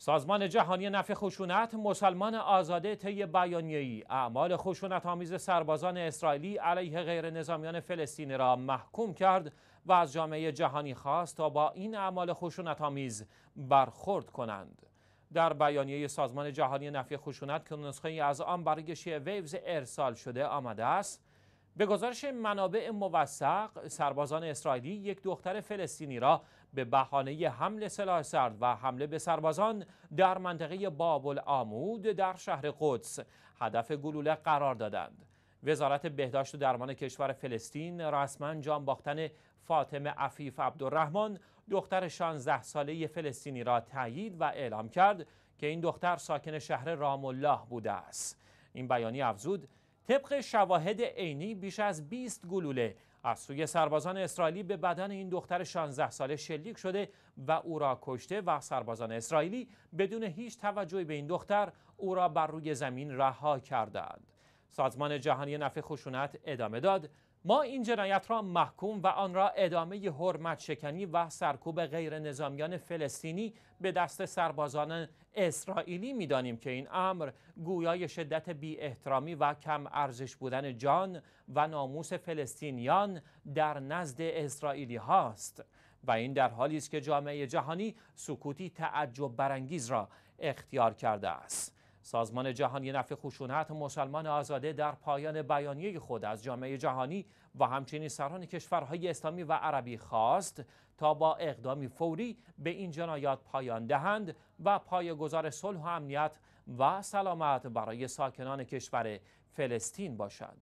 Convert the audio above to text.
سازمان جهانی نفع خشونت مسلمان آزاده طی بیانیه‌ای اعمال خشونت آمیز سربازان اسرائیلی علیه غیر نظامیان فلسطینی را محکوم کرد و از جامعه جهانی خواست تا با این اعمال خشونت آمیز برخورد کنند. در بیانیه سازمان جهانی نفع خشونت که نسخه از آن برای شیعه ویوز ارسال شده آمده است به گزارش منابع موثق سربازان اسرائیلی یک دختر فلسطینی را به بهانه حمل سلاح سرد و حمله به سربازان در منطقه بابل آمود در شهر قدس هدف گلوله قرار دادند وزارت بهداشت و درمان کشور فلسطین رسما جان باختن فاطمه عفیف عبدالرحمن دختر 16 ساله فلسطینی را تایید و اعلام کرد که این دختر ساکن شهر رام الله بوده است این بیانیه افزود طبق شواهد عینی بیش از 20 گلوله از سوی سربازان اسرائیلی به بدن این دختر 16 ساله شلیک شده و او را کشته و سربازان اسرائیلی بدون هیچ توجهی به این دختر او را بر روی زمین رها کردند. سازمان جهانی نفع خشونت ادامه داد ما این جنایت را محکوم و آن را ادامه حرمت شکنی و سرکوب غیر نظامیان فلسطینی به دست سربازان اسرائیلی می دانیم که این امر گویای شدت بی احترامی و کم ارزش بودن جان و ناموس فلسطینیان در نزد اسرائیلی هاست و این در حالی است که جامعه جهانی سکوتی تعجب برانگیز را اختیار کرده است سازمان جهانی نفع خشونت مسلمان آزاده در پایان بیانیه خود از جامعه جهانی و همچنین سران کشورهای اسلامی و عربی خواست تا با اقدامی فوری به این جنایات پایان دهند و گذار صلح و امنیت و سلامت برای ساکنان کشور فلسطین باشند.